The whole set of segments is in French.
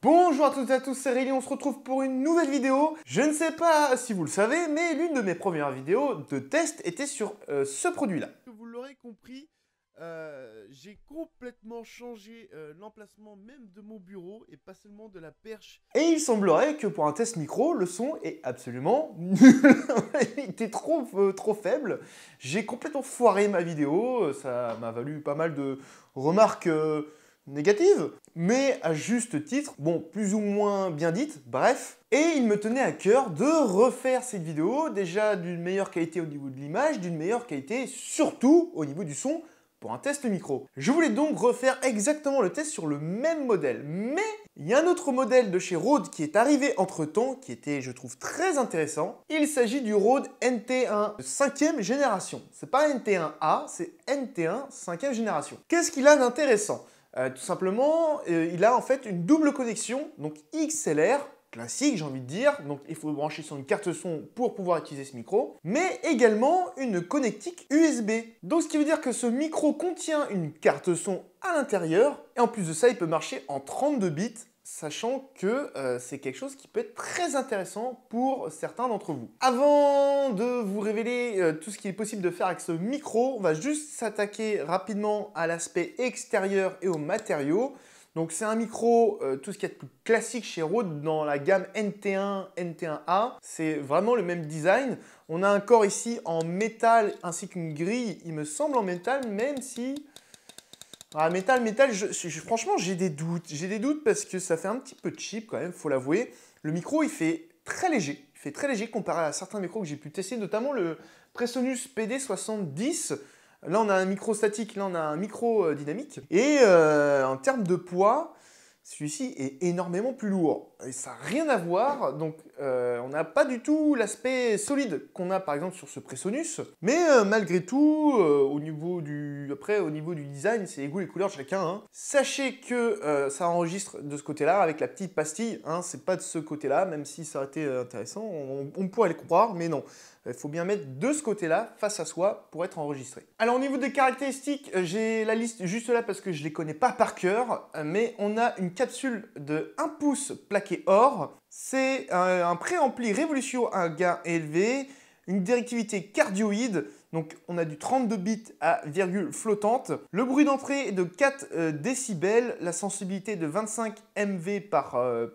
Bonjour à toutes et à tous, c'est Réli, on se retrouve pour une nouvelle vidéo. Je ne sais pas si vous le savez, mais l'une de mes premières vidéos de test était sur euh, ce produit-là. Vous l'aurez compris, euh, j'ai complètement changé euh, l'emplacement même de mon bureau et pas seulement de la perche. Et il semblerait que pour un test micro, le son est absolument nul. il était trop, trop faible. J'ai complètement foiré ma vidéo. Ça m'a valu pas mal de remarques négatives mais à juste titre, bon, plus ou moins bien dite, bref. Et il me tenait à cœur de refaire cette vidéo, déjà d'une meilleure qualité au niveau de l'image, d'une meilleure qualité surtout au niveau du son, pour un test micro. Je voulais donc refaire exactement le test sur le même modèle, mais il y a un autre modèle de chez Rode qui est arrivé entre temps, qui était, je trouve, très intéressant. Il s'agit du Rode NT1 5ème génération. C'est pas NT1A, c'est NT1 5 e génération. Qu'est-ce qu'il a d'intéressant euh, tout simplement, euh, il a en fait une double connexion, donc XLR, classique j'ai envie de dire, donc il faut brancher sur une carte son pour pouvoir utiliser ce micro, mais également une connectique USB. Donc ce qui veut dire que ce micro contient une carte son à l'intérieur, et en plus de ça, il peut marcher en 32 bits, sachant que euh, c'est quelque chose qui peut être très intéressant pour certains d'entre vous. Avant de vous révéler euh, tout ce qu'il est possible de faire avec ce micro, on va juste s'attaquer rapidement à l'aspect extérieur et aux matériaux. Donc c'est un micro, euh, tout ce qui est de plus classique chez Rode dans la gamme NT1, NT1A. C'est vraiment le même design. On a un corps ici en métal ainsi qu'une grille, il me semble en métal, même si ah, métal, métal, franchement, j'ai des doutes. J'ai des doutes parce que ça fait un petit peu cheap quand même, faut l'avouer. Le micro, il fait très léger. Il fait très léger comparé à certains micros que j'ai pu tester, notamment le Presonus PD70. Là, on a un micro statique, là, on a un micro euh, dynamique. Et euh, en termes de poids, celui-ci est énormément plus lourd. Et ça n'a rien à voir, donc euh, on n'a pas du tout l'aspect solide qu'on a par exemple sur ce pressonus. Mais euh, malgré tout, euh, au niveau du... après au niveau du design, c'est les goûts les couleurs de chacun. Hein. Sachez que ça enregistre de ce côté-là avec la petite pastille, hein, c'est pas de ce côté-là, même si ça a été intéressant, on, on pourrait le croire, mais non il euh, faut bien mettre de ce côté-là face à soi pour être enregistré. Alors au niveau des caractéristiques, euh, j'ai la liste juste là parce que je ne les connais pas par cœur, euh, mais on a une capsule de 1 pouce plaqué or, c'est un, pré préampli révolution à un gain élevé, une directivité cardioïde, donc on a du 32 bits à virgule flottante. Le bruit d'entrée est de 4 décibels, la sensibilité de 25 MV par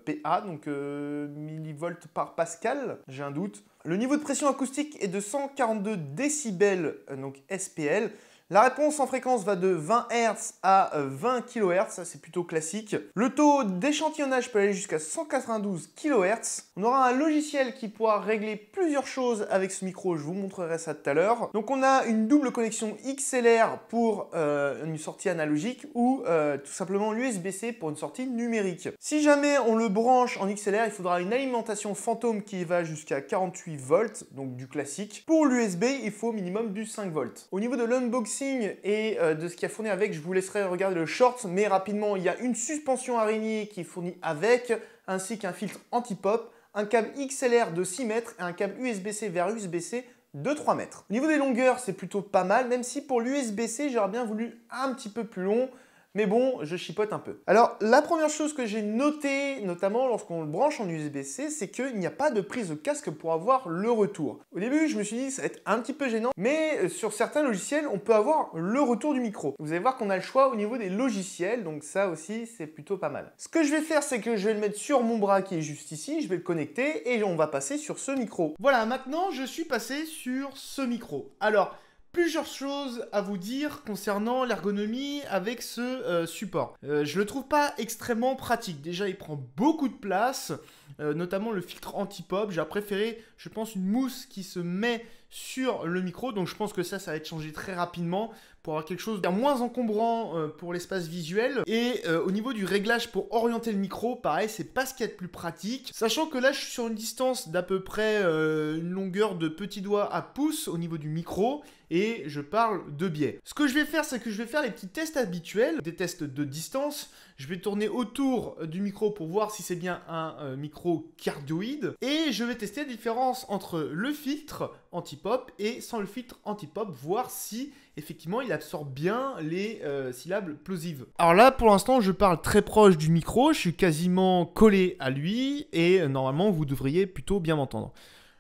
PA, donc millivolt par pascal, j'ai un doute. Le niveau de pression acoustique est de 142 décibels, euh, donc SPL, la réponse en fréquence va de 20 Hz à 20 euh, kHz, ça c'est plutôt classique. Le taux d'échantillonnage peut aller jusqu'à 192 kHz. On aura un logiciel qui pourra régler plusieurs choses avec ce micro, je vous montrerai ça tout à l'heure. Donc on a une double connexion XLR pour euh, une sortie analogique ou euh, tout simplement l'USB-C pour une sortie numérique. Si jamais on le branche en XLR, il faudra une alimentation fantôme qui va jusqu'à 48 volts, donc du classique. Pour l'USB, il faut au minimum du 5 volts. Au niveau de l'unboxing, et euh, de ce qu'il a fourni avec, je vous laisserai regarder le short, mais rapidement, il y a une suspension araignée qui est fournie avec, ainsi qu'un filtre anti-pop, un câble XLR de 6 mètres et un câble USB-C vers USB-C de 3 mètres. Au niveau des longueurs, c'est plutôt pas mal, même si pour l'USB-C, j'aurais bien voulu un petit peu plus long. Mais bon, je chipote un peu. Alors, la première chose que j'ai notée, notamment lorsqu'on le branche en USB-C, c'est qu'il n'y a pas de prise de casque pour avoir le retour. Au début, je me suis dit, ça va être un petit peu gênant, mais euh, sur certains logiciels, on peut avoir le retour du micro. Vous allez voir qu'on a le choix au niveau des logiciels, donc ça aussi, c'est plutôt pas mal. Ce que je vais faire, c'est que je vais le mettre sur mon bras qui est juste ici, je vais le connecter et on va passer sur ce micro. Voilà, maintenant, je suis passé sur ce micro. Alors, plusieurs choses à vous dire concernant l'ergonomie avec ce euh, support. Euh, je le trouve pas extrêmement pratique. Déjà, il prend beaucoup de place, euh, notamment le filtre anti-pop. J'ai préféré, je pense, une mousse qui se met sur le micro. Donc je pense que ça, ça va être changé très rapidement pour avoir quelque chose de moins encombrant euh, pour l'espace visuel. Et euh, au niveau du réglage pour orienter le micro, pareil, c'est pas ce qu'il y a de plus pratique. Sachant que là, je suis sur une distance d'à peu près euh, une longueur de petit doigt à pouce au niveau du micro et je parle de biais. Ce que je vais faire, c'est que je vais faire les petits tests habituels, des tests de distance. Je vais tourner autour du micro pour voir si c'est bien un micro cardioïde. Et je vais tester la différence entre le filtre anti-pop et sans le filtre anti-pop, voir si effectivement, il absorbe bien les euh, syllabes plosives. Alors là, pour l'instant, je parle très proche du micro, je suis quasiment collé à lui, et euh, normalement, vous devriez plutôt bien m'entendre.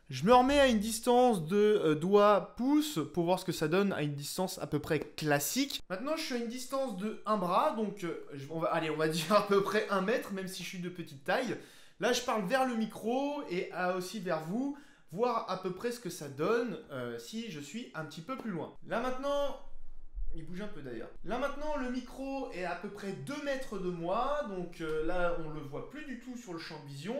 Je me remets à une distance de euh, doigt-pouce pour voir ce que ça donne à une distance à peu près classique. Maintenant, je suis à une distance de un bras, donc on va, allez, on va dire à peu près un mètre, même si je suis de petite taille. Là, je parle vers le micro et aussi vers vous voir à peu près ce que ça donne euh, si je suis un petit peu plus loin. Là maintenant, il bouge un peu d'ailleurs. Là maintenant, le micro est à peu près 2 mètres de moi, donc euh, là on le voit plus du tout sur le champ de vision.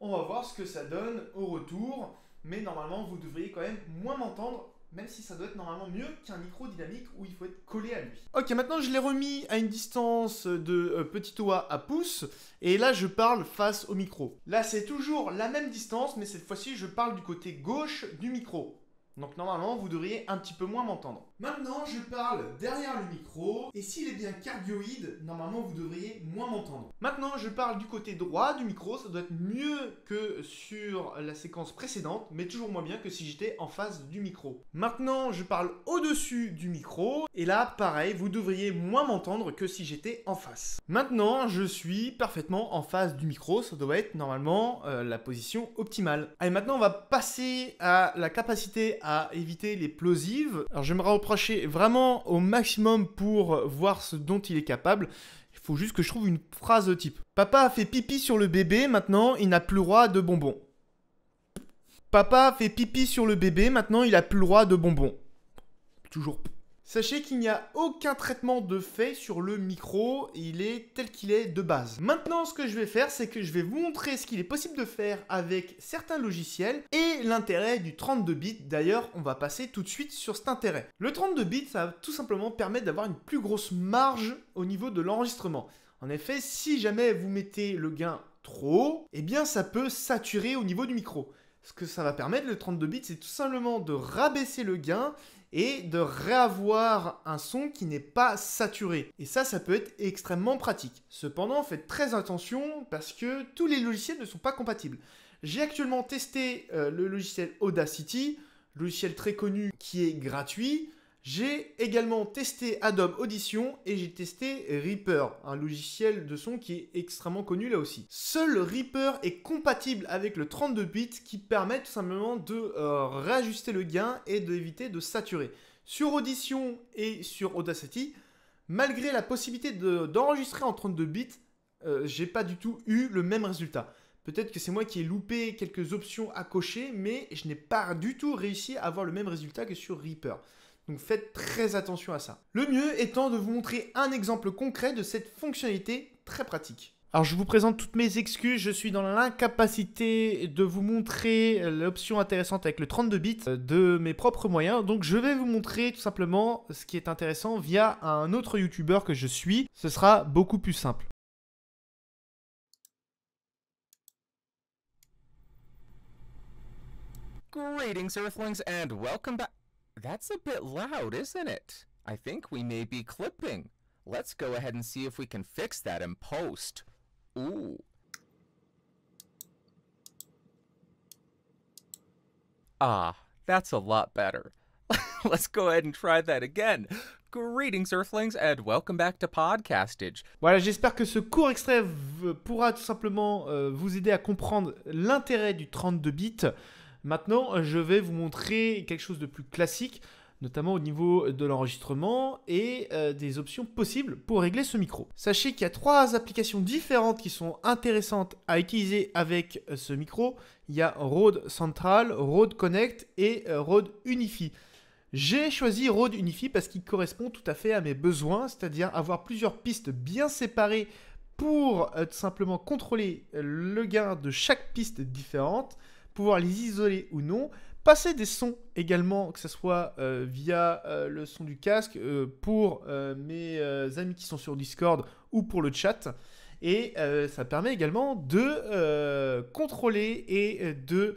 On va voir ce que ça donne au retour, mais normalement vous devriez quand même moins m'entendre même si ça doit être normalement mieux qu'un micro dynamique où il faut être collé à lui. Ok, maintenant je l'ai remis à une distance de euh, petit oa à pouce, et là je parle face au micro. Là c'est toujours la même distance, mais cette fois-ci je parle du côté gauche du micro. Donc normalement vous devriez un petit peu moins m'entendre. Maintenant, je parle derrière le micro, et s'il est bien cardioïde, normalement vous devriez moins m'entendre. Maintenant, je parle du côté droit du micro, ça doit être mieux que sur la séquence précédente, mais toujours moins bien que si j'étais en face du micro. Maintenant, je parle au-dessus du micro, et là, pareil, vous devriez moins m'entendre que si j'étais en face. Maintenant, je suis parfaitement en face du micro, ça doit être normalement euh, la position optimale. Allez, maintenant, on va passer à la capacité à éviter les plosives. Alors, je me vraiment au maximum pour voir ce dont il est capable. Il faut juste que je trouve une phrase de type. Papa a fait pipi sur le bébé, maintenant il n'a plus le droit de bonbons. Papa fait pipi sur le bébé, maintenant il n'a plus le droit de bonbons. Toujours Sachez qu'il n'y a aucun traitement de fait sur le micro, il est tel qu'il est de base. Maintenant, ce que je vais faire, c'est que je vais vous montrer ce qu'il est possible de faire avec certains logiciels et l'intérêt du 32 bits. D'ailleurs, on va passer tout de suite sur cet intérêt. Le 32 bits, ça va tout simplement permettre d'avoir une plus grosse marge au niveau de l'enregistrement. En effet, si jamais vous mettez le gain trop haut, eh bien ça peut saturer au niveau du micro. Ce que ça va permettre, le 32 bits, c'est tout simplement de rabaisser le gain et de réavoir un son qui n'est pas saturé. Et ça, ça peut être extrêmement pratique. Cependant, faites très attention parce que tous les logiciels ne sont pas compatibles. J'ai actuellement testé euh, le logiciel Audacity, logiciel très connu qui est gratuit, j'ai également testé Adobe Audition et j'ai testé Reaper, un logiciel de son qui est extrêmement connu là aussi. Seul Reaper est compatible avec le 32 bits qui permet tout simplement de euh, réajuster le gain et d'éviter de saturer. Sur Audition et sur Audacity, malgré la possibilité d'enregistrer en 32 bits, euh, j'ai pas du tout eu le même résultat. Peut-être que c'est moi qui ai loupé quelques options à cocher, mais je n'ai pas du tout réussi à avoir le même résultat que sur Reaper. Donc faites très attention à ça. Le mieux étant de vous montrer un exemple concret de cette fonctionnalité très pratique. Alors je vous présente toutes mes excuses, je suis dans l'incapacité de vous montrer l'option intéressante avec le 32 bits de mes propres moyens, donc je vais vous montrer tout simplement ce qui est intéressant via un autre youtubeur que je suis, ce sera beaucoup plus simple. That's a bit loud, isn't it? I think we may be clipping. Let's go ahead and see if we can fix that in post. Ooh. Ah, that's a lot better. Let's go ahead and try that again. Greetings, Earthlings, and welcome back to Podcastage. Voilà, j'espère que ce court extrait pourra tout simplement euh, vous aider à comprendre l'intérêt du 32 bits. Maintenant, je vais vous montrer quelque chose de plus classique, notamment au niveau de l'enregistrement et euh, des options possibles pour régler ce micro. Sachez qu'il y a trois applications différentes qui sont intéressantes à utiliser avec euh, ce micro. Il y a Rode Central, Rode Connect et euh, Rode Unify. J'ai choisi Rode Unify parce qu'il correspond tout à fait à mes besoins, c'est-à-dire avoir plusieurs pistes bien séparées pour simplement contrôler le gain de chaque piste différente pouvoir les isoler ou non. Passer des sons également, que ce soit euh, via euh, le son du casque euh, pour mes amis qui sont sur Discord ou pour le chat. Et ça permet également de contrôler et de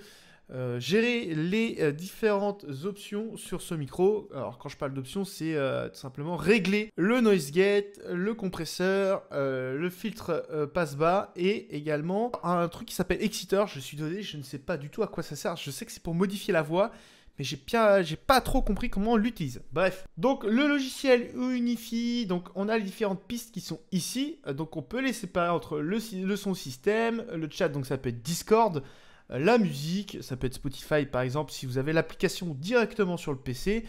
euh, gérer les euh, différentes options sur ce micro. Alors quand je parle d'options, c'est euh, tout simplement régler le noise gate, le compresseur, le filtre passe bas et également un truc qui s'appelle Exciter. Je suis donné, je ne sais pas du tout à quoi ça sert. Je sais que c'est pour modifier la voix. Mais j'ai bien, pas trop compris comment on l'utilise. Bref, donc le logiciel unifie. Donc on a les différentes pistes qui sont ici. Donc on peut les séparer entre le son système, le chat. Donc ça peut être Discord, euh, la musique, ça peut être Spotify par exemple si vous avez l'application directement sur le PC,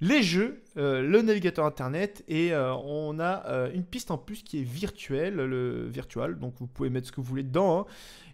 les jeux, euh, le navigateur internet et euh, on a une piste en plus qui est virtuelle, le virtual, donc vous pouvez mettre ce que vous voulez dedans. Hein.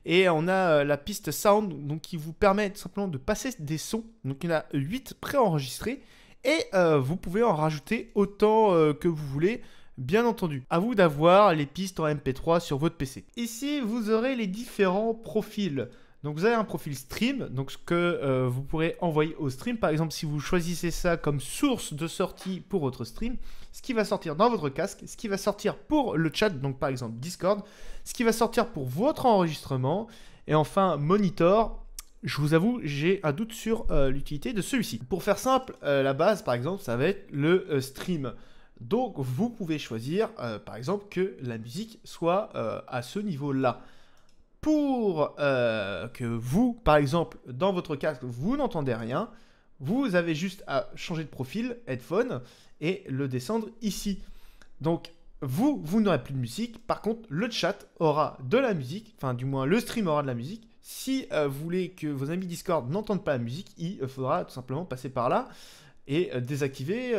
et on a la piste sound donc qui vous permet tout simplement de passer des sons. Donc il y en a 8 préenregistrés et vous pouvez en rajouter autant que vous voulez. Bien entendu, à vous d'avoir les pistes en MP3 sur votre PC. Ici, vous aurez les différents profils. Donc vous avez un profil stream, donc ce que euh, vous pourrez envoyer au stream, par exemple si vous choisissez ça comme source de sortie pour votre stream, ce qui va sortir dans votre casque, ce qui va sortir pour le chat, donc par exemple Discord, ce qui va sortir pour votre enregistrement, et enfin monitor. Je vous avoue, j'ai un doute sur euh, l'utilité de celui-ci. Pour faire simple, euh, la base par exemple, ça va être le stream. Donc vous pouvez choisir par exemple que la musique soit à ce niveau-là pour euh, que vous, par exemple, dans votre casque, vous n'entendez rien, vous avez juste à changer de profil, headphone, et le descendre ici. Donc, vous, vous n'aurez plus de musique. Par contre, le chat aura de la musique, enfin, du moins, le stream aura de la musique. Si euh, vous voulez que vos amis Discord n'entendent pas la musique, il euh, faudra tout simplement passer par là et désactiver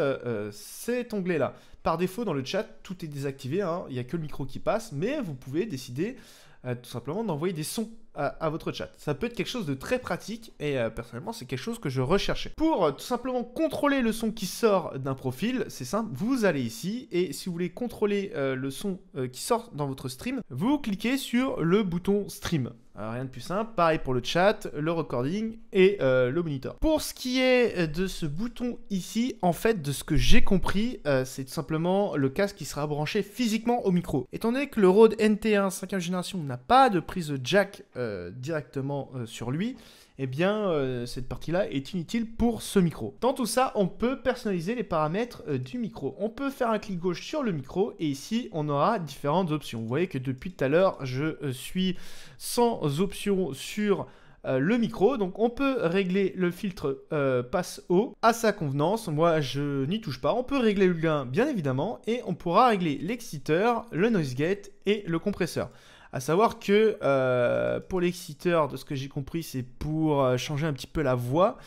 cet onglet-là. Par défaut, dans le chat, tout est désactivé, hein. il n'y a que le micro qui passe, mais vous pouvez décider euh, tout simplement d'envoyer des sons à, votre chat. Ça peut être quelque chose de très pratique et euh, personnellement c'est quelque chose que je recherchais. Pour euh, tout simplement contrôler le son qui sort d'un profil, c'est simple, vous allez ici et si vous voulez contrôler le son qui sort dans votre stream, vous cliquez sur le bouton stream. Euh, rien de plus simple. Pareil pour le chat, le recording et euh, le monitor. Pour ce qui est euh, de ce bouton ici, en fait, de ce que j'ai compris, c'est tout simplement le casque qui sera branché physiquement au micro. Étant donné que le Rode NT1 5 ème génération n'a pas de prise jack directement sur lui, eh bien euh, cette partie-là est inutile pour ce micro. Dans tout ça, on peut personnaliser les paramètres euh, du micro. On peut faire un clic gauche sur le micro et ici on aura différentes options. Vous voyez que depuis tout à l'heure, je euh, suis sans option sur le micro. Donc on peut régler le filtre passe haut à sa convenance. Moi je n'y touche pas. On peut régler le gain bien évidemment et on pourra régler l'exciteur, le noise gate et le compresseur. À savoir que euh, pour l'exciteur, de ce que j'ai compris, c'est pour euh, changer un petit peu la voix.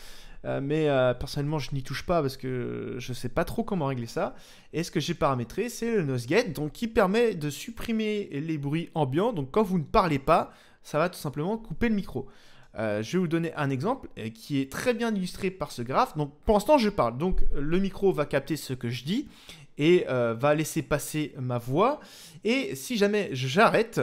Euh, mais personnellement, je n'y touche pas parce que je ne sais pas trop comment régler ça. Et ce que j'ai paramétré, c'est le noise gate, donc qui permet de supprimer les bruits ambiants. Donc quand vous ne parlez pas, ça va tout simplement couper le micro. je vais vous donner un exemple qui est très bien illustré par ce graphe. Donc pour l'instant, je parle. Donc le micro va capter ce que je dis et va laisser passer ma voix. Et si jamais j'arrête,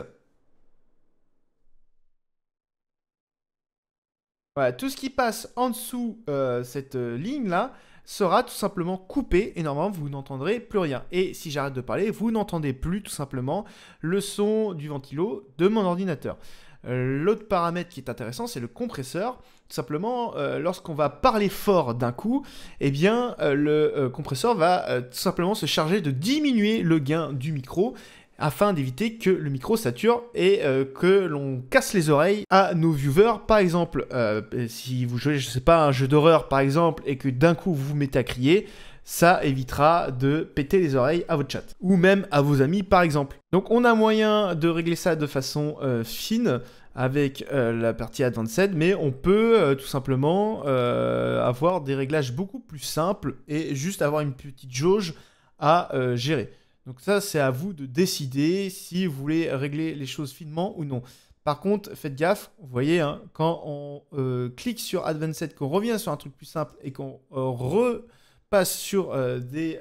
Voilà, tout ce qui passe en dessous euh, cette euh, ligne-là sera tout simplement coupé et normalement vous n'entendrez plus rien. Et si j'arrête de parler, vous n'entendez plus tout simplement le son du ventilo de mon ordinateur. Euh, l'autre paramètre qui est intéressant, c'est le compresseur. Tout simplement, lorsqu'on va parler fort d'un coup, eh bien, le compresseur va tout simplement se charger de diminuer le gain du micro afin d'éviter que le micro sature et euh, que l'on casse les oreilles à nos viewers. Par exemple, euh, si vous jouez, je sais pas, un jeu d'horreur par exemple, et que d'un coup vous vous mettez à crier, ça évitera de péter les oreilles à votre chat ou même à vos amis par exemple. Donc on a moyen de régler ça de façon euh, fine avec la partie Advanced, mais on peut tout simplement avoir des réglages beaucoup plus simples et juste avoir une petite jauge à gérer. Donc ça, c'est à vous de décider si vous voulez régler les choses finement ou non. Par contre, faites gaffe, vous voyez, hein, quand on euh, clique sur Advanced, qu'on revient sur un truc plus simple et qu'on euh, repasse sur euh, des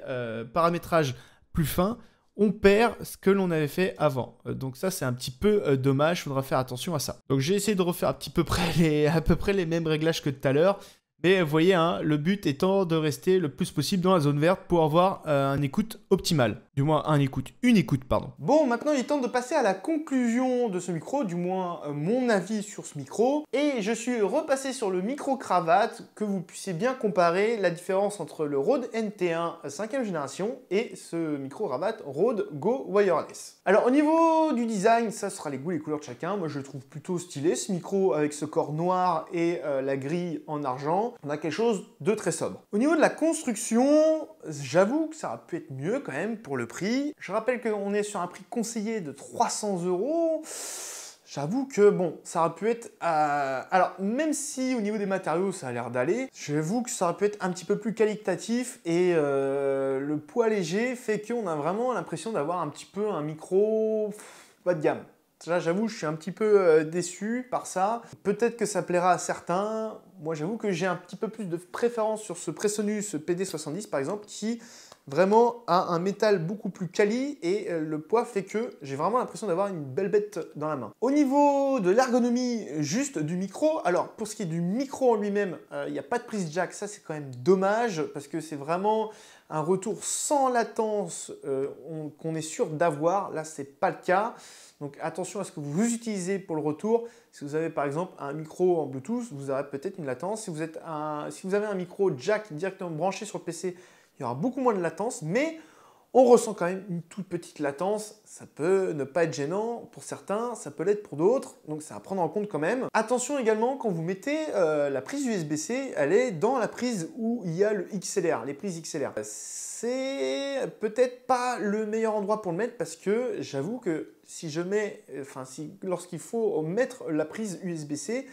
paramétrages plus fins, on perd ce que l'on avait fait avant. Donc ça, c'est un petit peu dommage, il faudra faire attention à ça. Donc j'ai essayé de refaire à, peu près les, mêmes réglages que tout à l'heure. Mais vous voyez, hein, le but étant de rester le plus possible dans la zone verte pour avoir un écoute optimale. Du moins, un écoute, une écoute, pardon. Bon, maintenant, il est temps de passer à la conclusion de ce micro, du moins euh, mon avis sur ce micro. Et je suis repassé sur le micro-cravate, que vous puissiez bien comparer la différence entre le Rode NT1 5ème génération et ce micro-cravate Rode Go Wireless. Alors, au niveau du design, ça sera les goûts les couleurs de chacun. Moi, je le trouve plutôt stylé, ce micro avec ce corps noir et euh, la grille en argent. On a quelque chose de très sobre. Au niveau de la construction, j'avoue que ça aurait pu être mieux quand même pour le prix. Je rappelle qu'on est sur un prix conseillé de 300 euros. J'avoue que bon, ça aurait pu être... Euh, alors, même si au niveau des matériaux, ça a l'air d'aller, j'avoue que ça aurait pu être un petit peu plus qualitatif et euh, le poids léger fait qu'on a vraiment l'impression d'avoir un petit peu un micro bas de gamme. Là, j'avoue, je suis un petit peu euh, déçu par ça. Peut-être que ça plaira à certains. Moi, j'avoue que j'ai un petit peu plus de préférence sur ce Presonus PD70, par exemple, qui vraiment à un métal beaucoup plus quali et euh, le poids fait que j'ai vraiment l'impression d'avoir une belle bête dans la main. Au niveau de l'ergonomie juste du micro, alors pour ce qui est du micro en lui-même, euh, il n'y a pas de prise jack, ça c'est quand même dommage parce que c'est vraiment un retour sans latence euh, qu'on est sûr d'avoir, là c'est pas le cas. Donc attention à ce que vous utilisez pour le retour. Si vous avez par exemple un micro en Bluetooth, vous aurez peut-être une latence. Si vous, êtes si vous avez un micro jack directement branché sur le PC, il y aura beaucoup moins de latence, mais on ressent quand même une toute petite latence. Ça peut ne pas être gênant pour certains, ça peut l'être pour d'autres, donc ça à prendre en compte quand même. Attention également quand vous mettez euh, la prise USB-C, elle est dans la prise où il y a le XLR, les prises XLR. C'est peut-être pas le meilleur endroit pour le mettre parce que j'avoue que si je mets, enfin si lorsqu'il faut mettre la prise USB-C,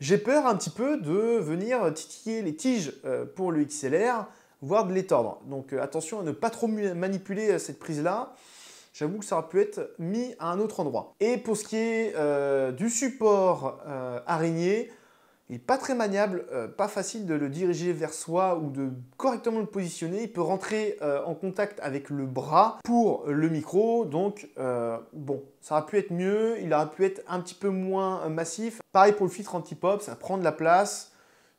j'ai peur un petit peu de venir titiller les tiges euh, pour le XLR voire de les Donc euh, attention à ne pas trop manipuler euh, cette prise-là. J'avoue que ça aurait pu être mis à un autre endroit. Et pour ce qui est euh, du support araignée, il n'est pas très maniable, pas facile de le diriger vers soi ou de correctement le positionner. Il peut rentrer en contact avec le bras pour le micro, donc bon, ça aurait pu être mieux, il aurait pu être un petit peu moins massif. Pareil pour le filtre anti-pop, ça prend de la place.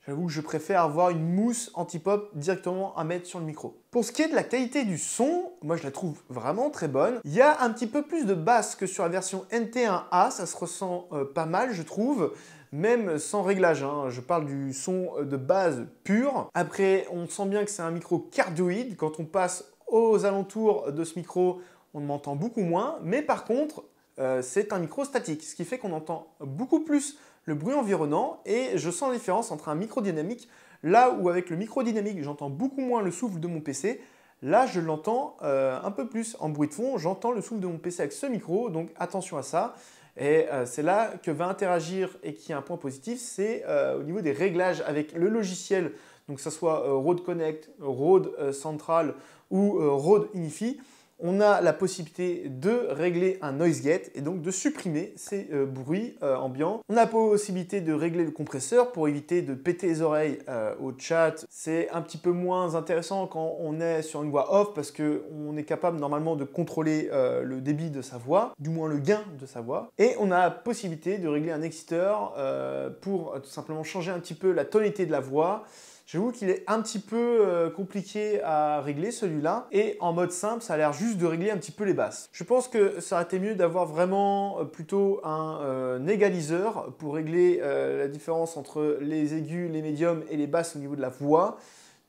J'avoue je préfère avoir une mousse anti-pop directement à mettre sur le micro. Pour ce qui est de la qualité du son, moi je la trouve vraiment très bonne. Il y a un petit peu plus de basse que sur la version NT1A, ça se ressent euh, pas mal je trouve même sans réglage. Hein, je parle du son de base pur. Après, on sent bien que c'est un micro cardioïde. Quand on passe aux alentours de ce micro, on m'entend beaucoup moins. Mais par contre, euh, c'est un micro statique, ce qui fait qu'on entend beaucoup plus le bruit environnant et je sens la différence entre un micro dynamique, là où avec le micro dynamique j'entends beaucoup moins le souffle de mon PC, là je l'entends euh, un peu plus en bruit de fond, j'entends le souffle de mon PC avec ce micro, donc attention à ça. Et euh, c'est là que va interagir et qui est un point positif, c'est euh, au niveau des réglages avec le logiciel, donc que ce soit Rode Connect, Rode Central ou Rode unifi on a la possibilité de régler un noise gate et donc de supprimer ces euh, bruits euh, ambiants. On a la possibilité de régler le compresseur pour éviter de péter les oreilles euh, au chat. C'est un petit peu moins intéressant quand on est sur une voix off parce que on est capable normalement de contrôler le débit de sa voix, du moins le gain de sa voix. Et on a la possibilité de régler un exciteur pour tout simplement changer un petit peu la tonalité de la voix. J'avoue qu'il est un petit peu euh, compliqué à régler celui-là. Et en mode simple, ça a l'air juste de régler un petit peu les basses. Je pense que ça aurait été mieux d'avoir vraiment euh, plutôt un, euh, égaliseur pour régler la différence entre les aigus, les médiums et les basses au niveau de la voix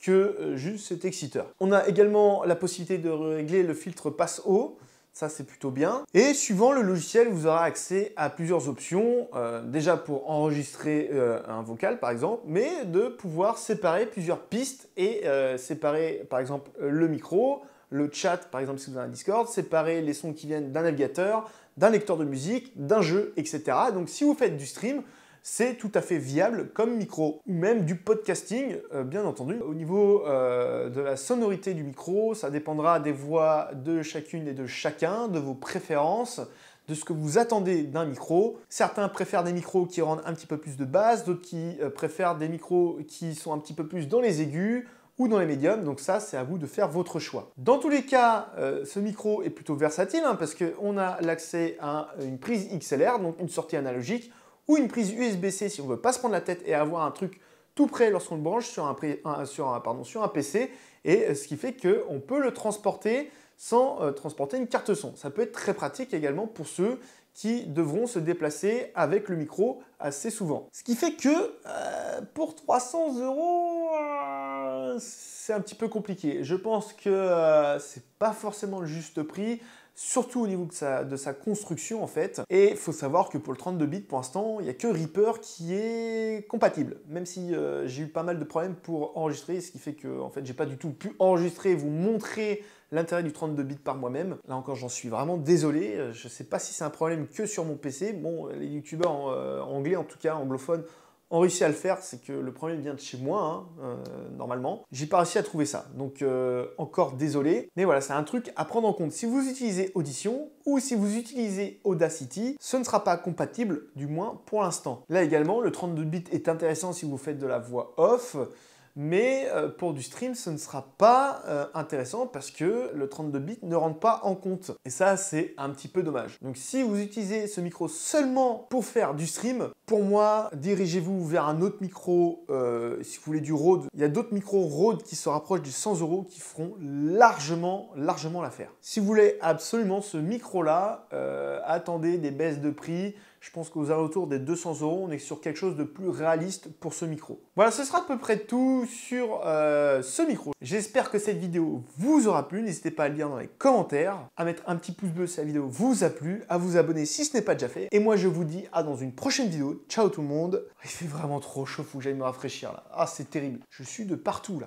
que juste cet exciteur. On a également la possibilité de régler le filtre passe haut. Ça, c'est plutôt bien. Et suivant le logiciel, vous aurez accès à plusieurs options, euh, déjà pour enregistrer euh, un vocal par exemple, mais de pouvoir séparer plusieurs pistes et euh, séparer par exemple le micro, le chat par exemple si vous avez un Discord, séparer les sons qui viennent d'un navigateur, d'un lecteur de musique, d'un jeu, etc. Donc si vous faites du stream, c'est tout à fait viable comme micro, ou même du podcasting, euh, bien entendu. Au niveau euh, de la sonorité du micro, ça dépendra des voix de chacune et de chacun, de vos préférences, de ce que vous attendez d'un micro. Certains préfèrent des micros qui rendent un petit peu plus de base, d'autres qui euh, préfèrent des micros qui sont un petit peu plus dans les aigus, ou dans les médiums. Donc ça, c'est à vous de faire votre choix. Dans tous les cas, ce micro est plutôt versatile hein, parce qu'on a l'accès à une prise XLR, donc une sortie analogique ou une prise USB-C si on ne veut pas se prendre la tête et avoir un truc tout près lorsqu'on le branche sur un, sur, un, pardon, sur PC, et euh, ce qui fait qu'on peut le transporter sans euh, transporter une carte son. Ça peut être très pratique également pour ceux qui devront se déplacer avec le micro assez souvent. Ce qui fait que euh, pour 300 euros, c'est un petit peu compliqué. Je pense que c'est pas forcément le juste prix surtout au niveau de sa, de sa construction en fait. Et il faut savoir que pour le 32 bits, pour l'instant, il n'y a que Reaper qui est compatible. Même si euh, j'ai eu pas mal de problèmes pour enregistrer, ce qui fait que en fait, j'ai pas du tout pu enregistrer et vous montrer l'intérêt du 32 bits par moi-même. Là encore, j'en suis vraiment désolé. Euh, je ne sais pas si c'est un problème que sur mon PC. Bon, les youtubeurs euh, anglais, en tout cas anglophones, ont réussi à le faire, c'est que le premier vient de chez moi, hein, euh, normalement. J'ai pas réussi à trouver ça, donc euh, encore désolé. Mais voilà, c'est un truc à prendre en compte. Si vous utilisez Audition ou si vous utilisez Audacity, ce ne sera pas compatible, du moins pour l'instant. Là également, le 32 bits est intéressant si vous faites de la voix off mais euh, pour du stream, ce ne sera pas euh, intéressant parce que le 32 bits ne rentre pas en compte. Et ça, c'est un petit peu dommage. Donc si vous utilisez ce micro seulement pour faire du stream, pour moi, dirigez-vous vers un autre micro, euh, si vous voulez du Rode. Il y a d'autres micros Rode qui se rapprochent du 100 euros qui feront largement, largement l'affaire. Si vous voulez absolument ce micro-là, attendez des baisses de prix, je pense qu'aux alentours des 200 euros, on est sur quelque chose de plus réaliste pour ce micro. Voilà, ce sera à peu près tout sur euh, ce micro. J'espère que cette vidéo vous aura plu. N'hésitez pas à le dire dans les commentaires, à mettre un petit pouce bleu si la vidéo vous a plu, à vous abonner si ce n'est pas déjà fait. Et moi, je vous dis à dans une prochaine vidéo. Ciao tout le monde. Ah, il fait vraiment trop chaud, faut que j'aille me rafraîchir là. Ah, c'est terrible. Je suis de partout là.